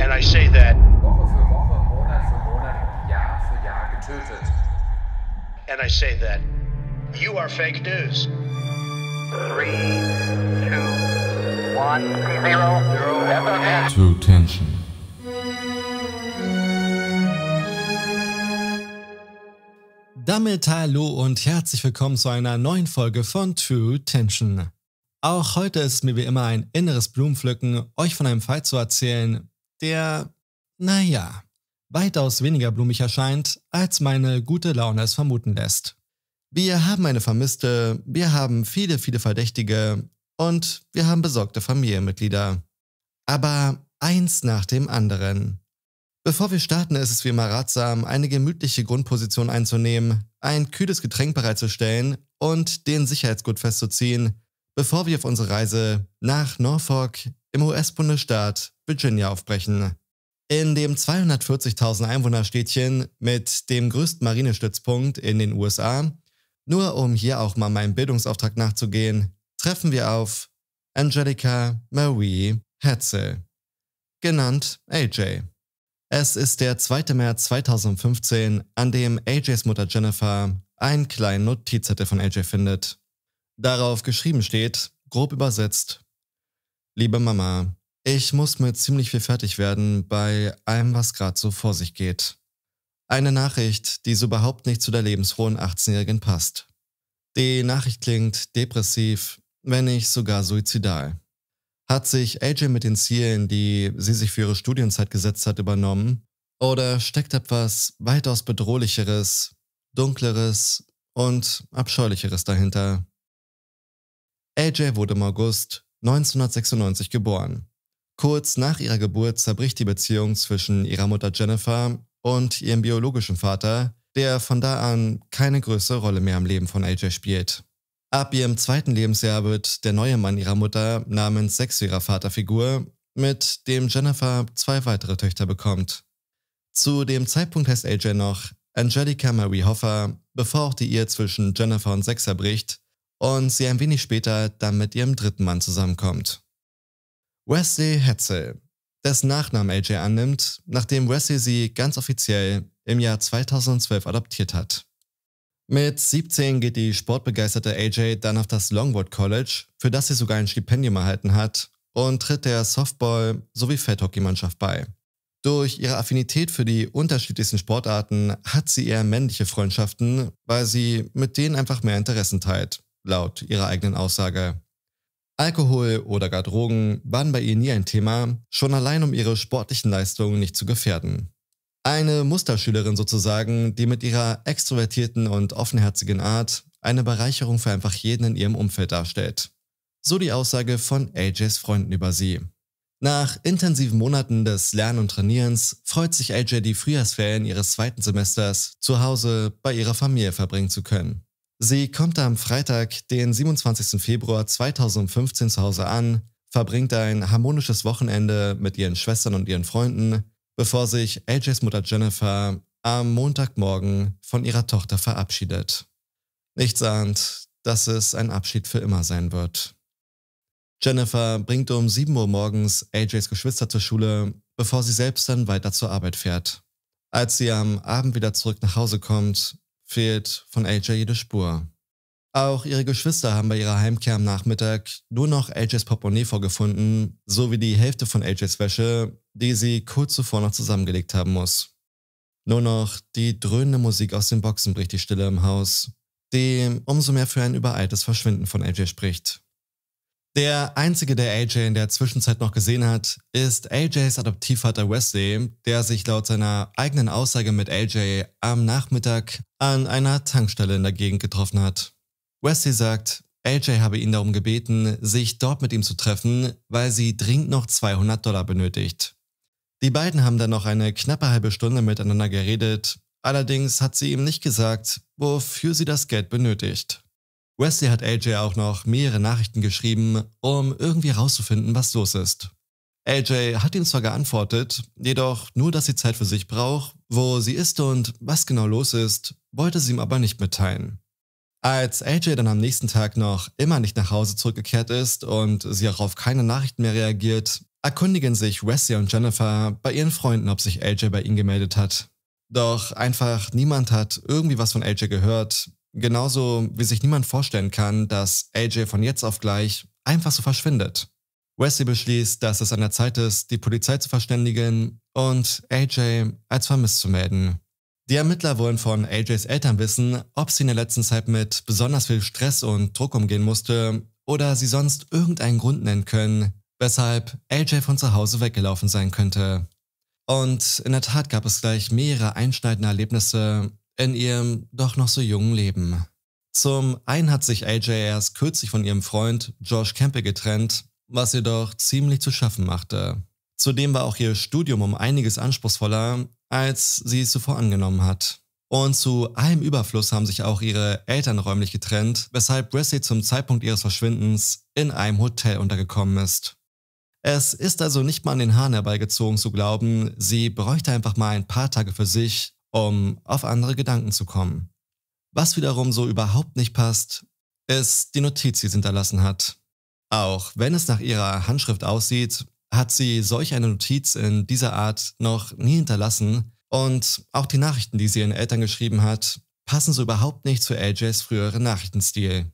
And I say that Woche für Woche, Monat für Monat, Jahr für Jahr getötet. And I say that you are fake news. Three, two, one, zero, zero. True tension. Damit hallo und herzlich willkommen zu einer neuen Folge von True Tension. Auch heute ist es mir wie immer ein inneres Blumenpflücken, euch von einem Fall zu erzählen, der, naja, weitaus weniger blumig erscheint, als meine gute Laune es vermuten lässt. Wir haben eine Vermisste, wir haben viele, viele Verdächtige und wir haben besorgte Familienmitglieder. Aber eins nach dem anderen. Bevor wir starten, ist es wie immer ratsam, eine gemütliche Grundposition einzunehmen, ein kühles Getränk bereitzustellen und den Sicherheitsgurt festzuziehen, bevor wir auf unsere Reise nach Norfolk im US-Bundesstaat Virginia aufbrechen. In dem 240.000 Einwohnerstädtchen mit dem größten Marinestützpunkt in den USA, nur um hier auch mal meinem Bildungsauftrag nachzugehen, treffen wir auf Angelica Marie Hetzel, genannt AJ. Es ist der 2. März 2015, an dem AJs Mutter Jennifer einen kleinen Notizzettel von AJ findet darauf geschrieben steht, grob übersetzt, liebe Mama, ich muss mit ziemlich viel fertig werden bei allem, was gerade so vor sich geht. Eine Nachricht, die so überhaupt nicht zu der lebensfrohen 18-Jährigen passt. Die Nachricht klingt depressiv, wenn nicht sogar suizidal. Hat sich AJ mit den Zielen, die sie sich für ihre Studienzeit gesetzt hat, übernommen? Oder steckt etwas weitaus bedrohlicheres, dunkleres und abscheulicheres dahinter, AJ wurde im August 1996 geboren. Kurz nach ihrer Geburt zerbricht die Beziehung zwischen ihrer Mutter Jennifer und ihrem biologischen Vater, der von da an keine größere Rolle mehr im Leben von AJ spielt. Ab ihrem zweiten Lebensjahr wird der neue Mann ihrer Mutter namens Sex ihrer Vaterfigur, mit dem Jennifer zwei weitere Töchter bekommt. Zu dem Zeitpunkt heißt AJ noch Angelica Marie Hoffer, bevor auch die Ehe zwischen Jennifer und Sex zerbricht und sie ein wenig später dann mit ihrem dritten Mann zusammenkommt. Wesley Hetzel, dessen Nachnamen AJ annimmt, nachdem Wesley sie ganz offiziell im Jahr 2012 adoptiert hat. Mit 17 geht die sportbegeisterte AJ dann auf das Longwood College, für das sie sogar ein Stipendium erhalten hat, und tritt der Softball- sowie Feldhockeymannschaft bei. Durch ihre Affinität für die unterschiedlichsten Sportarten hat sie eher männliche Freundschaften, weil sie mit denen einfach mehr Interessen teilt laut ihrer eigenen Aussage. Alkohol oder gar Drogen waren bei ihr nie ein Thema, schon allein um ihre sportlichen Leistungen nicht zu gefährden. Eine Musterschülerin sozusagen, die mit ihrer extrovertierten und offenherzigen Art eine Bereicherung für einfach jeden in ihrem Umfeld darstellt. So die Aussage von AJs Freunden über sie. Nach intensiven Monaten des Lernen und Trainierens freut sich AJ, die Frühjahrsferien ihres zweiten Semesters zu Hause bei ihrer Familie verbringen zu können. Sie kommt am Freitag, den 27. Februar 2015 zu Hause an, verbringt ein harmonisches Wochenende mit ihren Schwestern und ihren Freunden, bevor sich AJs Mutter Jennifer am Montagmorgen von ihrer Tochter verabschiedet. Nichts ahnt, dass es ein Abschied für immer sein wird. Jennifer bringt um 7 Uhr morgens AJs Geschwister zur Schule, bevor sie selbst dann weiter zur Arbeit fährt. Als sie am Abend wieder zurück nach Hause kommt, fehlt von AJ jede Spur. Auch ihre Geschwister haben bei ihrer Heimkehr am Nachmittag nur noch AJs Portemonnaie vorgefunden, sowie die Hälfte von AJs Wäsche, die sie kurz zuvor noch zusammengelegt haben muss. Nur noch die dröhnende Musik aus den Boxen bricht die Stille im Haus, die umso mehr für ein übereiltes Verschwinden von AJ spricht. Der einzige, der AJ in der Zwischenzeit noch gesehen hat, ist AJs Adoptivvater Wesley, der sich laut seiner eigenen Aussage mit AJ am Nachmittag an einer Tankstelle in der Gegend getroffen hat. Wesley sagt, AJ habe ihn darum gebeten, sich dort mit ihm zu treffen, weil sie dringend noch 200 Dollar benötigt. Die beiden haben dann noch eine knappe halbe Stunde miteinander geredet, allerdings hat sie ihm nicht gesagt, wofür sie das Geld benötigt. Wesley hat AJ auch noch mehrere Nachrichten geschrieben, um irgendwie herauszufinden, was los ist. AJ hat ihm zwar geantwortet, jedoch nur, dass sie Zeit für sich braucht, wo sie ist und was genau los ist, wollte sie ihm aber nicht mitteilen. Als AJ dann am nächsten Tag noch immer nicht nach Hause zurückgekehrt ist und sie auch auf keine Nachrichten mehr reagiert, erkundigen sich Wesley und Jennifer bei ihren Freunden, ob sich AJ bei ihnen gemeldet hat. Doch einfach niemand hat irgendwie was von AJ gehört, Genauso wie sich niemand vorstellen kann, dass AJ von jetzt auf gleich einfach so verschwindet. Wesley beschließt, dass es an der Zeit ist, die Polizei zu verständigen und AJ als vermisst zu melden. Die Ermittler wollen von AJs Eltern wissen, ob sie in der letzten Zeit mit besonders viel Stress und Druck umgehen musste oder sie sonst irgendeinen Grund nennen können, weshalb AJ von zu Hause weggelaufen sein könnte. Und in der Tat gab es gleich mehrere einschneidende Erlebnisse, in ihrem doch noch so jungen Leben. Zum einen hat sich AJ erst kürzlich von ihrem Freund Josh Campbell getrennt, was ihr doch ziemlich zu schaffen machte. Zudem war auch ihr Studium um einiges anspruchsvoller, als sie es zuvor angenommen hat. Und zu allem Überfluss haben sich auch ihre Eltern räumlich getrennt, weshalb Wesley zum Zeitpunkt ihres Verschwindens in einem Hotel untergekommen ist. Es ist also nicht mal an den Haaren herbeigezogen zu glauben, sie bräuchte einfach mal ein paar Tage für sich, um auf andere Gedanken zu kommen. Was wiederum so überhaupt nicht passt, ist die Notiz, die sie hinterlassen hat. Auch wenn es nach ihrer Handschrift aussieht, hat sie solch eine Notiz in dieser Art noch nie hinterlassen und auch die Nachrichten, die sie ihren Eltern geschrieben hat, passen so überhaupt nicht zu AJs früheren Nachrichtenstil.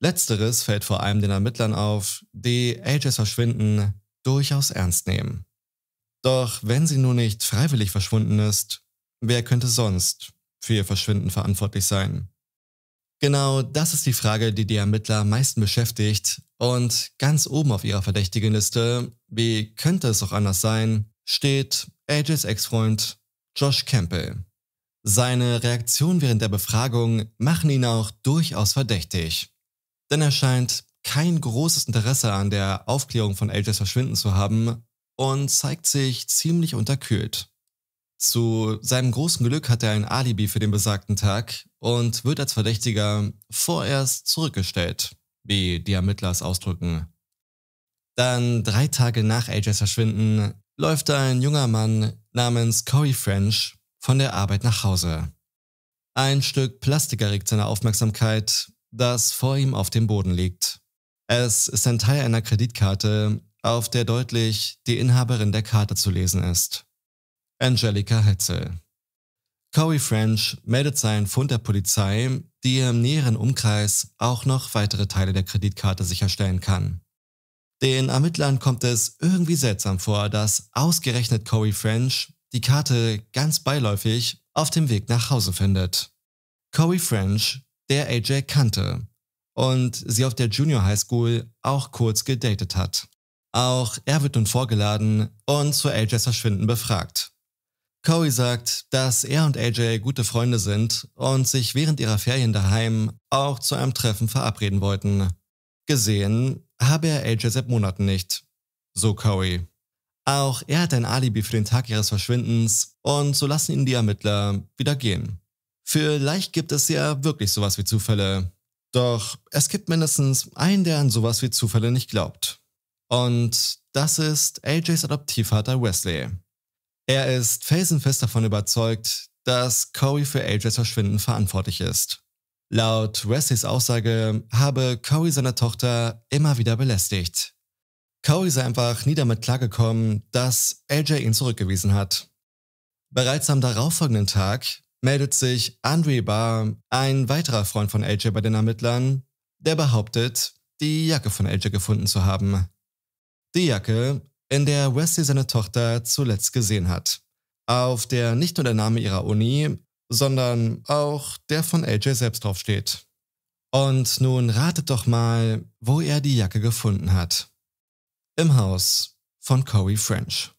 Letzteres fällt vor allem den Ermittlern auf, die AJs Verschwinden durchaus ernst nehmen. Doch wenn sie nun nicht freiwillig verschwunden ist, Wer könnte sonst für ihr Verschwinden verantwortlich sein? Genau das ist die Frage, die die Ermittler am meisten beschäftigt. Und ganz oben auf ihrer verdächtigen Liste, wie könnte es auch anders sein, steht AJs Ex-Freund Josh Campbell. Seine Reaktionen während der Befragung machen ihn auch durchaus verdächtig. Denn er scheint kein großes Interesse an der Aufklärung von AJs Verschwinden zu haben und zeigt sich ziemlich unterkühlt. Zu seinem großen Glück hat er ein Alibi für den besagten Tag und wird als Verdächtiger vorerst zurückgestellt, wie die Ermittler es ausdrücken. Dann drei Tage nach AJs Verschwinden läuft ein junger Mann namens Corey French von der Arbeit nach Hause. Ein Stück Plastik erregt seine Aufmerksamkeit, das vor ihm auf dem Boden liegt. Es ist ein Teil einer Kreditkarte, auf der deutlich die Inhaberin der Karte zu lesen ist. Angelica Hetzel. Corey French meldet seinen Fund der Polizei, die im näheren Umkreis auch noch weitere Teile der Kreditkarte sicherstellen kann. Den Ermittlern kommt es irgendwie seltsam vor, dass ausgerechnet Corey French die Karte ganz beiläufig auf dem Weg nach Hause findet. Corey French, der AJ kannte und sie auf der Junior High School auch kurz gedatet hat. Auch er wird nun vorgeladen und zu AJs Verschwinden befragt. Corey sagt, dass er und AJ gute Freunde sind und sich während ihrer Ferien daheim auch zu einem Treffen verabreden wollten. Gesehen habe er AJ seit Monaten nicht. So Corey. Auch er hat ein Alibi für den Tag ihres Verschwindens und so lassen ihn die Ermittler wieder gehen. Vielleicht gibt es ja wirklich sowas wie Zufälle. Doch es gibt mindestens einen, der an sowas wie Zufälle nicht glaubt. Und das ist AJs Adoptivvater Wesley. Er ist felsenfest davon überzeugt, dass Corey für AJs Verschwinden verantwortlich ist. Laut Wesleys Aussage habe Corey seine Tochter immer wieder belästigt. Corey sei einfach nie damit klargekommen, dass AJ ihn zurückgewiesen hat. Bereits am darauffolgenden Tag meldet sich Andre Barr, ein weiterer Freund von AJ bei den Ermittlern, der behauptet, die Jacke von AJ gefunden zu haben. Die Jacke in der Wesley seine Tochter zuletzt gesehen hat, auf der nicht nur der Name ihrer Uni, sondern auch der von AJ selbst draufsteht. Und nun ratet doch mal, wo er die Jacke gefunden hat. Im Haus von Corey French.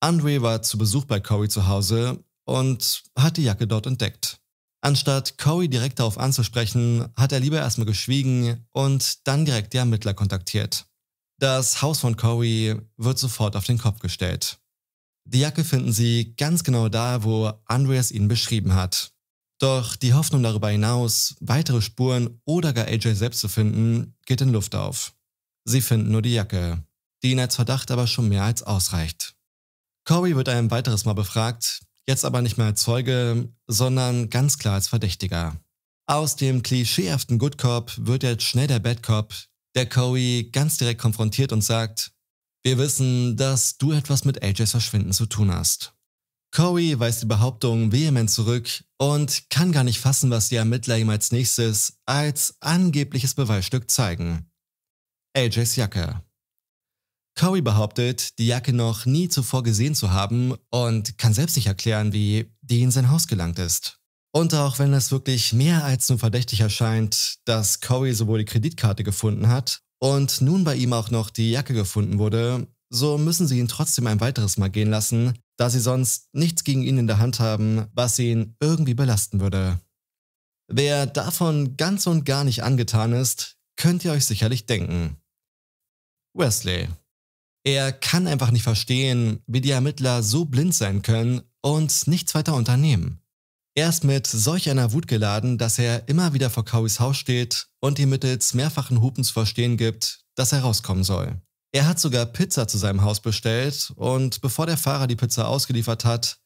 Andre war zu Besuch bei Corey zu Hause und hat die Jacke dort entdeckt. Anstatt Corey direkt darauf anzusprechen, hat er lieber erstmal geschwiegen und dann direkt die Ermittler kontaktiert. Das Haus von Corey wird sofort auf den Kopf gestellt. Die Jacke finden sie ganz genau da, wo Andreas ihn beschrieben hat. Doch die Hoffnung darüber hinaus, weitere Spuren oder gar AJ selbst zu finden, geht in Luft auf. Sie finden nur die Jacke, die ihnen als Verdacht aber schon mehr als ausreicht. Corey wird ein weiteres Mal befragt, jetzt aber nicht mehr als Zeuge, sondern ganz klar als Verdächtiger. Aus dem klischeehaften Good Cop wird jetzt schnell der Bad Cop, der Cowie ganz direkt konfrontiert und sagt, wir wissen, dass du etwas mit AJs Verschwinden zu tun hast. Corey weist die Behauptung vehement zurück und kann gar nicht fassen, was die Ermittler ihm als nächstes als angebliches Beweisstück zeigen. AJs Jacke. Corey behauptet, die Jacke noch nie zuvor gesehen zu haben und kann selbst nicht erklären, wie die in sein Haus gelangt ist. Und auch wenn es wirklich mehr als nur verdächtig erscheint, dass Corey sowohl die Kreditkarte gefunden hat und nun bei ihm auch noch die Jacke gefunden wurde, so müssen sie ihn trotzdem ein weiteres Mal gehen lassen, da sie sonst nichts gegen ihn in der Hand haben, was ihn irgendwie belasten würde. Wer davon ganz und gar nicht angetan ist, könnt ihr euch sicherlich denken. Wesley. Er kann einfach nicht verstehen, wie die Ermittler so blind sein können und nichts weiter unternehmen. Er ist mit solch einer Wut geladen, dass er immer wieder vor Cowys Haus steht und ihm mittels mehrfachen Hupen zu verstehen gibt, dass er rauskommen soll. Er hat sogar Pizza zu seinem Haus bestellt und bevor der Fahrer die Pizza ausgeliefert hat,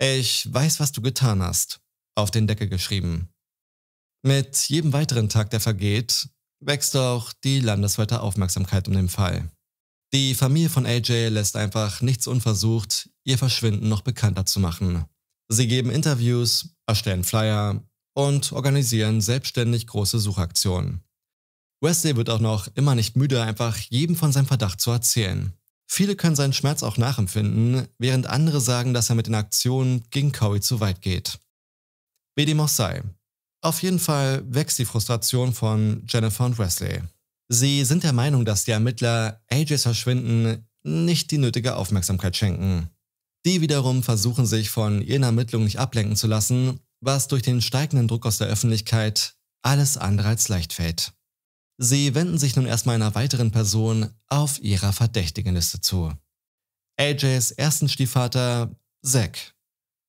ich weiß, was du getan hast, auf den Deckel geschrieben. Mit jedem weiteren Tag, der vergeht, wächst auch die landesweite Aufmerksamkeit um den Fall. Die Familie von AJ lässt einfach nichts unversucht, ihr Verschwinden noch bekannter zu machen. Sie geben Interviews, erstellen Flyer und organisieren selbstständig große Suchaktionen. Wesley wird auch noch immer nicht müde, einfach jedem von seinem Verdacht zu erzählen. Viele können seinen Schmerz auch nachempfinden, während andere sagen, dass er mit den Aktionen gegen Cowie zu weit geht. Wie dem auch sei. Auf jeden Fall wächst die Frustration von Jennifer und Wesley. Sie sind der Meinung, dass die Ermittler AJs Verschwinden nicht die nötige Aufmerksamkeit schenken. Die wiederum versuchen sich von ihren Ermittlungen nicht ablenken zu lassen, was durch den steigenden Druck aus der Öffentlichkeit alles andere als leicht fällt. Sie wenden sich nun erstmal einer weiteren Person auf ihrer Verdächtigenliste zu. AJs ersten Stiefvater, Zack.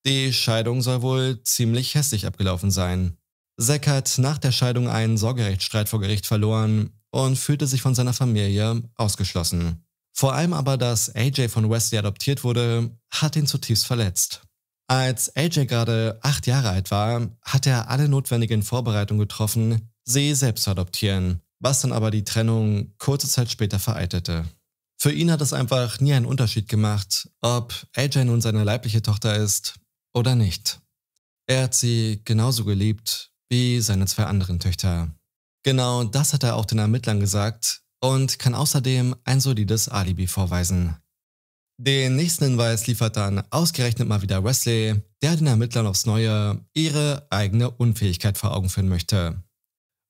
Die Scheidung soll wohl ziemlich hässlich abgelaufen sein. Zack hat nach der Scheidung einen Sorgerechtsstreit vor Gericht verloren und fühlte sich von seiner Familie ausgeschlossen. Vor allem aber, dass AJ von Wesley adoptiert wurde, hat ihn zutiefst verletzt. Als AJ gerade acht Jahre alt war, hat er alle notwendigen Vorbereitungen getroffen, sie selbst zu adoptieren, was dann aber die Trennung kurze Zeit später vereitelte. Für ihn hat es einfach nie einen Unterschied gemacht, ob AJ nun seine leibliche Tochter ist oder nicht. Er hat sie genauso geliebt wie seine zwei anderen Töchter. Genau das hat er auch den Ermittlern gesagt, und kann außerdem ein solides Alibi vorweisen. Den nächsten Hinweis liefert dann ausgerechnet mal wieder Wesley, der den Ermittlern aufs Neue ihre eigene Unfähigkeit vor Augen führen möchte.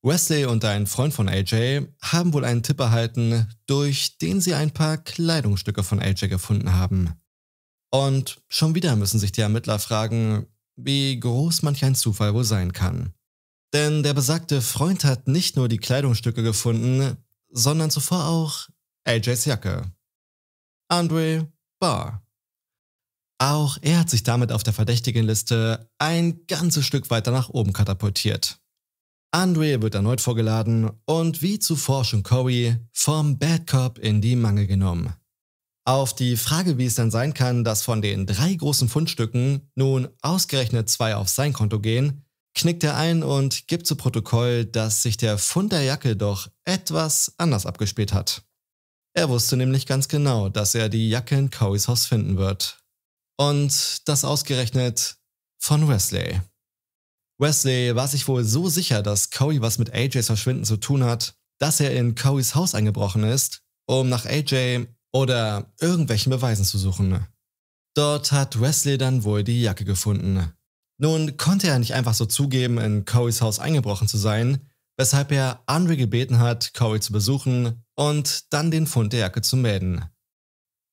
Wesley und ein Freund von AJ haben wohl einen Tipp erhalten, durch den sie ein paar Kleidungsstücke von AJ gefunden haben. Und schon wieder müssen sich die Ermittler fragen, wie groß manch ein Zufall wohl sein kann. Denn der besagte Freund hat nicht nur die Kleidungsstücke gefunden, sondern zuvor auch AJs Jacke. Andre Barr. Auch er hat sich damit auf der Verdächtigenliste ein ganzes Stück weiter nach oben katapultiert. Andre wird erneut vorgeladen und wie zuvor schon Corey vom Bad Cop in die Mangel genommen. Auf die Frage, wie es dann sein kann, dass von den drei großen Fundstücken nun ausgerechnet zwei auf sein Konto gehen, knickt er ein und gibt zu Protokoll, dass sich der Fund der Jacke doch etwas anders abgespielt hat. Er wusste nämlich ganz genau, dass er die Jacke in Cowies Haus finden wird. Und das ausgerechnet von Wesley. Wesley war sich wohl so sicher, dass Cowie was mit AJs Verschwinden zu tun hat, dass er in Cowies Haus eingebrochen ist, um nach AJ oder irgendwelchen Beweisen zu suchen. Dort hat Wesley dann wohl die Jacke gefunden. Nun konnte er nicht einfach so zugeben, in Corys Haus eingebrochen zu sein, weshalb er Andre gebeten hat, Cory zu besuchen und dann den Fund der Jacke zu melden.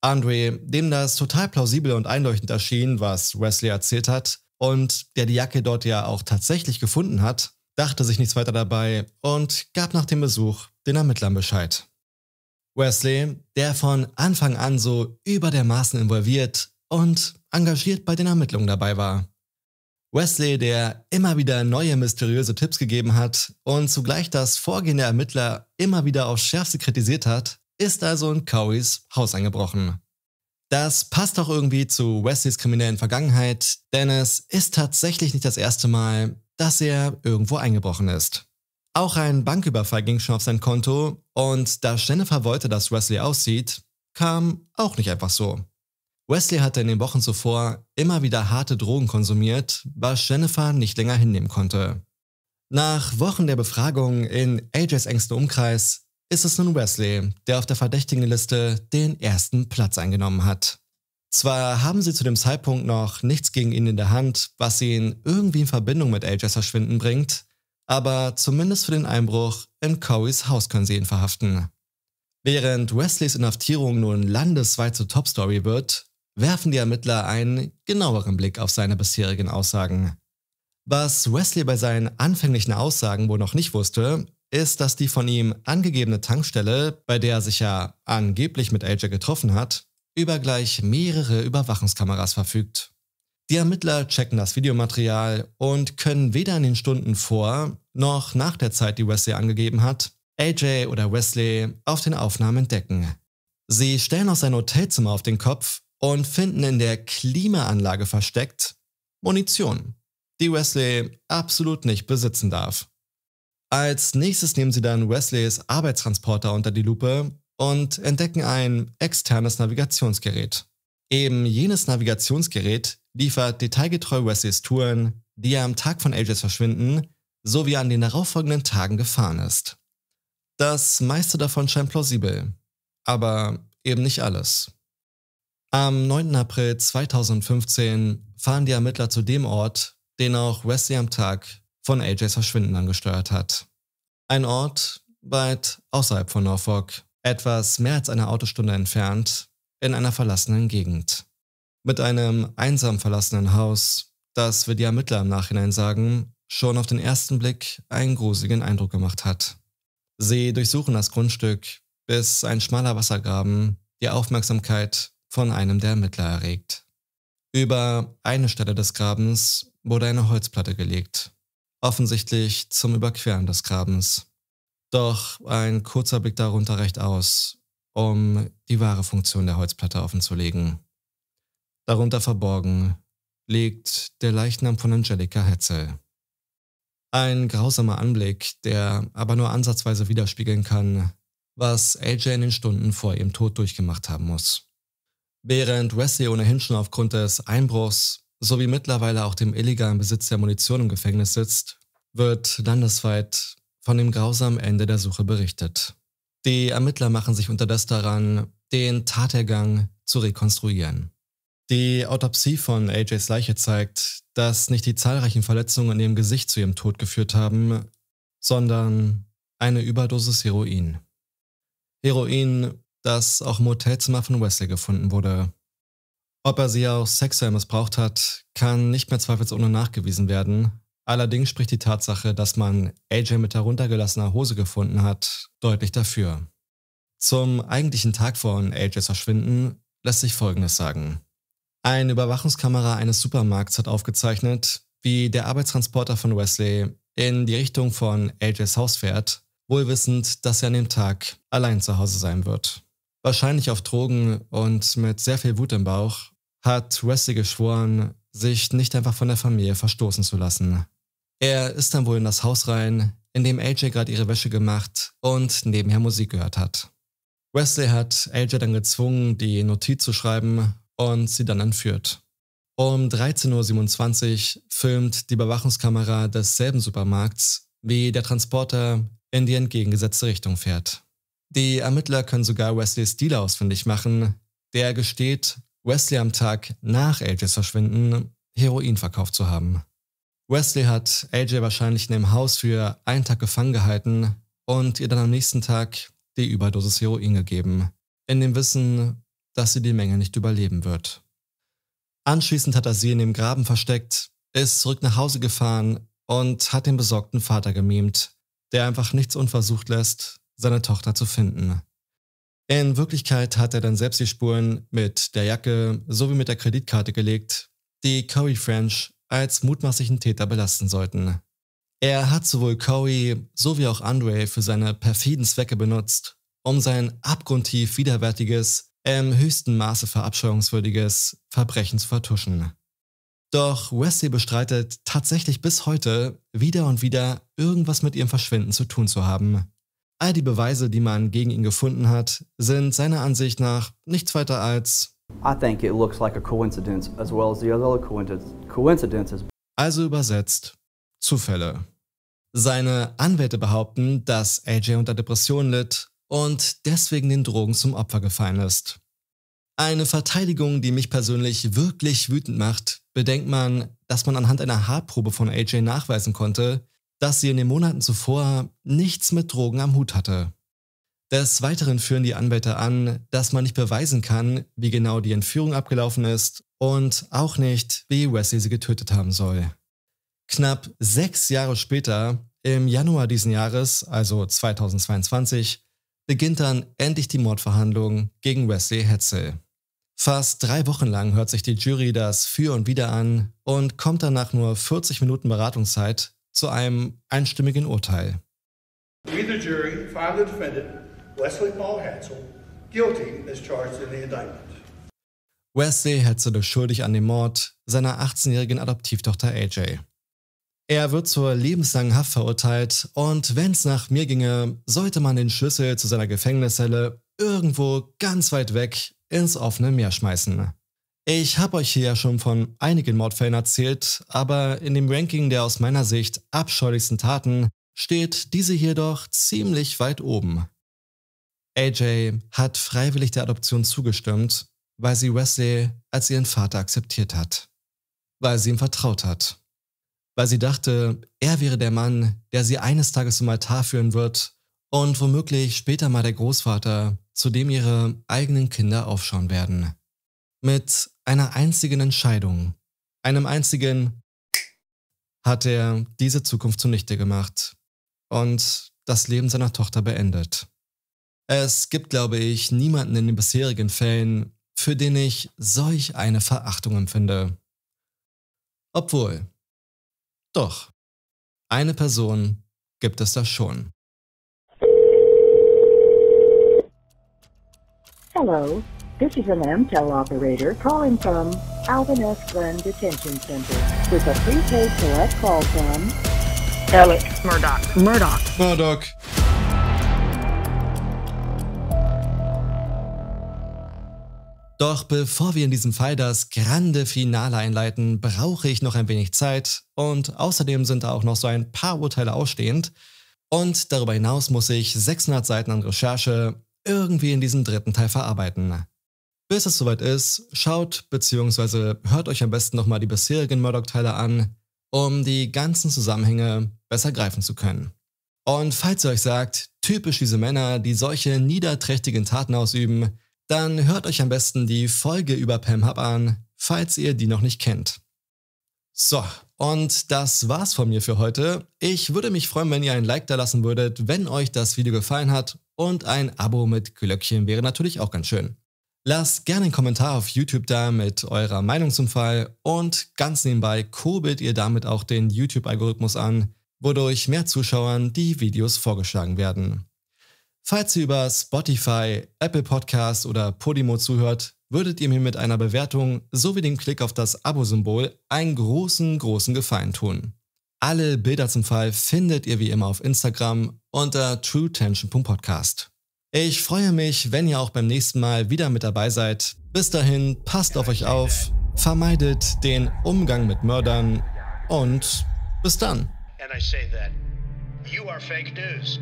Andre, dem das total plausibel und einleuchtend erschien, was Wesley erzählt hat, und der die Jacke dort ja auch tatsächlich gefunden hat, dachte sich nichts weiter dabei und gab nach dem Besuch den Ermittlern Bescheid. Wesley, der von Anfang an so über der Maßen involviert und engagiert bei den Ermittlungen dabei war. Wesley, der immer wieder neue mysteriöse Tipps gegeben hat und zugleich das Vorgehen der Ermittler immer wieder aufs Schärfste kritisiert hat, ist also in Cowys Haus eingebrochen. Das passt auch irgendwie zu Wesleys kriminellen Vergangenheit, denn es ist tatsächlich nicht das erste Mal, dass er irgendwo eingebrochen ist. Auch ein Banküberfall ging schon auf sein Konto und da Jennifer wollte, dass Wesley aussieht, kam auch nicht einfach so. Wesley hatte in den Wochen zuvor immer wieder harte Drogen konsumiert, was Jennifer nicht länger hinnehmen konnte. Nach Wochen der Befragung in AJs engstem Umkreis ist es nun Wesley, der auf der Verdächtigenliste den ersten Platz eingenommen hat. Zwar haben sie zu dem Zeitpunkt noch nichts gegen ihn in der Hand, was ihn irgendwie in Verbindung mit AJs Verschwinden bringt, aber zumindest für den Einbruch in Corys Haus können sie ihn verhaften. Während Wesleys Inhaftierung nun landesweit zur Topstory wird, werfen die Ermittler einen genaueren Blick auf seine bisherigen Aussagen. Was Wesley bei seinen anfänglichen Aussagen wohl noch nicht wusste, ist, dass die von ihm angegebene Tankstelle, bei der er sich ja angeblich mit AJ getroffen hat, über gleich mehrere Überwachungskameras verfügt. Die Ermittler checken das Videomaterial und können weder in den Stunden vor noch nach der Zeit, die Wesley angegeben hat, AJ oder Wesley auf den Aufnahmen entdecken. Sie stellen auch sein Hotelzimmer auf den Kopf und finden in der Klimaanlage versteckt Munition, die Wesley absolut nicht besitzen darf. Als nächstes nehmen sie dann Wesleys Arbeitstransporter unter die Lupe und entdecken ein externes Navigationsgerät. Eben jenes Navigationsgerät liefert detailgetreu Wesleys Touren, die er am Tag von Ages Verschwinden sowie an den darauffolgenden Tagen gefahren ist. Das meiste davon scheint plausibel, aber eben nicht alles. Am 9. April 2015 fahren die Ermittler zu dem Ort, den auch Wesley am Tag von AJs Verschwinden angesteuert hat. Ein Ort weit außerhalb von Norfolk, etwas mehr als eine Autostunde entfernt, in einer verlassenen Gegend. Mit einem einsam verlassenen Haus, das, wir die Ermittler im Nachhinein sagen, schon auf den ersten Blick einen grusigen Eindruck gemacht hat. Sie durchsuchen das Grundstück, bis ein schmaler Wassergraben die Aufmerksamkeit von einem der Ermittler erregt. Über eine Stelle des Grabens wurde eine Holzplatte gelegt, offensichtlich zum Überqueren des Grabens. Doch ein kurzer Blick darunter reicht aus, um die wahre Funktion der Holzplatte offenzulegen. Darunter verborgen liegt der Leichnam von Angelika Hetzel. Ein grausamer Anblick, der aber nur ansatzweise widerspiegeln kann, was AJ in den Stunden vor ihrem Tod durchgemacht haben muss. Während Wesley ohnehin schon aufgrund des Einbruchs sowie mittlerweile auch dem illegalen Besitz der Munition im Gefängnis sitzt, wird landesweit von dem grausamen Ende der Suche berichtet. Die Ermittler machen sich unterdessen daran, den Tatergang zu rekonstruieren. Die Autopsie von AJs Leiche zeigt, dass nicht die zahlreichen Verletzungen in ihrem Gesicht zu ihrem Tod geführt haben, sondern eine Überdosis Heroin. Heroin dass auch im Hotelzimmer von Wesley gefunden wurde. Ob er sie auch sexuell missbraucht hat, kann nicht mehr zweifelsohne nachgewiesen werden. Allerdings spricht die Tatsache, dass man AJ mit heruntergelassener Hose gefunden hat, deutlich dafür. Zum eigentlichen Tag von AJs Verschwinden lässt sich Folgendes sagen. Eine Überwachungskamera eines Supermarkts hat aufgezeichnet, wie der Arbeitstransporter von Wesley in die Richtung von AJs Haus fährt, wohl wissend, dass er an dem Tag allein zu Hause sein wird wahrscheinlich auf Drogen und mit sehr viel Wut im Bauch, hat Wesley geschworen, sich nicht einfach von der Familie verstoßen zu lassen. Er ist dann wohl in das Haus rein, in dem AJ gerade ihre Wäsche gemacht und nebenher Musik gehört hat. Wesley hat AJ dann gezwungen, die Notiz zu schreiben und sie dann entführt. Um 13.27 Uhr filmt die Überwachungskamera desselben Supermarkts, wie der Transporter in die entgegengesetzte Richtung fährt. Die Ermittler können sogar Wesleys Dealer ausfindig machen. Der gesteht, Wesley am Tag nach AJs Verschwinden Heroin verkauft zu haben. Wesley hat AJ wahrscheinlich in dem Haus für einen Tag gefangen gehalten und ihr dann am nächsten Tag die Überdosis Heroin gegeben, in dem Wissen, dass sie die Menge nicht überleben wird. Anschließend hat er sie in dem Graben versteckt, ist zurück nach Hause gefahren und hat den besorgten Vater gemimt, der einfach nichts unversucht lässt, seine Tochter zu finden. In Wirklichkeit hat er dann selbst die Spuren mit der Jacke sowie mit der Kreditkarte gelegt, die Corey French als mutmaßlichen Täter belasten sollten. Er hat sowohl Corey sowie auch Andre für seine perfiden Zwecke benutzt, um sein abgrundtief widerwärtiges, im höchsten Maße verabscheuungswürdiges Verbrechen zu vertuschen. Doch Wesley bestreitet tatsächlich bis heute wieder und wieder irgendwas mit ihrem Verschwinden zu tun zu haben. All die Beweise, die man gegen ihn gefunden hat, sind seiner Ansicht nach nichts weiter als also übersetzt Zufälle. Seine Anwälte behaupten, dass AJ unter Depressionen litt und deswegen den Drogen zum Opfer gefallen ist. Eine Verteidigung, die mich persönlich wirklich wütend macht, bedenkt man, dass man anhand einer Haarprobe von AJ nachweisen konnte, dass sie in den Monaten zuvor nichts mit Drogen am Hut hatte. Des Weiteren führen die Anwälte an, dass man nicht beweisen kann, wie genau die Entführung abgelaufen ist und auch nicht, wie Wesley sie getötet haben soll. Knapp sechs Jahre später, im Januar diesen Jahres, also 2022, beginnt dann endlich die Mordverhandlung gegen Wesley Hetzel. Fast drei Wochen lang hört sich die Jury das Für und Wider an und kommt danach nur 40 Minuten Beratungszeit zu einem einstimmigen Urteil. Wesley Wesley Hetzel ist schuldig an dem Mord seiner 18-jährigen Adoptivtochter AJ. Er wird zur lebenslangen Haft verurteilt und wenn es nach mir ginge, sollte man den Schlüssel zu seiner Gefängniszelle irgendwo ganz weit weg ins offene Meer schmeißen. Ich habe euch hier ja schon von einigen Mordfällen erzählt, aber in dem Ranking der aus meiner Sicht abscheulichsten Taten steht diese jedoch ziemlich weit oben. AJ hat freiwillig der Adoption zugestimmt, weil sie Wesley als ihren Vater akzeptiert hat, weil sie ihm vertraut hat, weil sie dachte, er wäre der Mann, der sie eines Tages zum Altar führen wird und womöglich später mal der Großvater, zu dem ihre eigenen Kinder aufschauen werden. Mit einer einzigen Entscheidung, einem einzigen hat er diese Zukunft zunichte gemacht und das Leben seiner Tochter beendet. Es gibt, glaube ich, niemanden in den bisherigen Fällen, für den ich solch eine Verachtung empfinde. Obwohl, doch, eine Person gibt es da schon. Hello, This is an Amtel operator calling from Alvin S. Glenn Detention Center with a prepaid select call from Alex Murdoch. Murdoch. Murdoch. Doch bevor wir in diesem Fall das grande Finale einleiten, brauche ich noch ein wenig Zeit und außerdem sind da auch noch so ein paar Urteile ausstehend. Und darüber hinaus muss ich 600 Seiten an Recherche irgendwie in diesem dritten Teil verarbeiten. Bis es soweit ist, schaut bzw. hört euch am besten nochmal die bisherigen Murdoch-Teile an, um die ganzen Zusammenhänge besser greifen zu können. Und falls ihr euch sagt, typisch diese Männer, die solche niederträchtigen Taten ausüben, dann hört euch am besten die Folge über Pam Hub an, falls ihr die noch nicht kennt. So, und das war's von mir für heute. Ich würde mich freuen, wenn ihr ein Like da lassen würdet, wenn euch das Video gefallen hat und ein Abo mit Glöckchen wäre natürlich auch ganz schön. Lasst gerne einen Kommentar auf YouTube da mit eurer Meinung zum Fall und ganz nebenbei kurbelt ihr damit auch den YouTube-Algorithmus an, wodurch mehr Zuschauern die Videos vorgeschlagen werden. Falls ihr über Spotify, Apple Podcasts oder Podimo zuhört, würdet ihr mir mit einer Bewertung sowie dem Klick auf das Abo-Symbol einen großen, großen Gefallen tun. Alle Bilder zum Fall findet ihr wie immer auf Instagram unter truetension.podcast. Ich freue mich, wenn ihr auch beim nächsten Mal wieder mit dabei seid. Bis dahin, passt auf euch auf, vermeidet den Umgang mit Mördern und bis dann. And I say that you are fake news.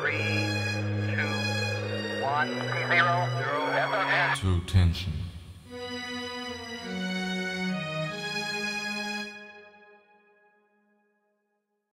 Three, two, one, zero, zero. Two tension.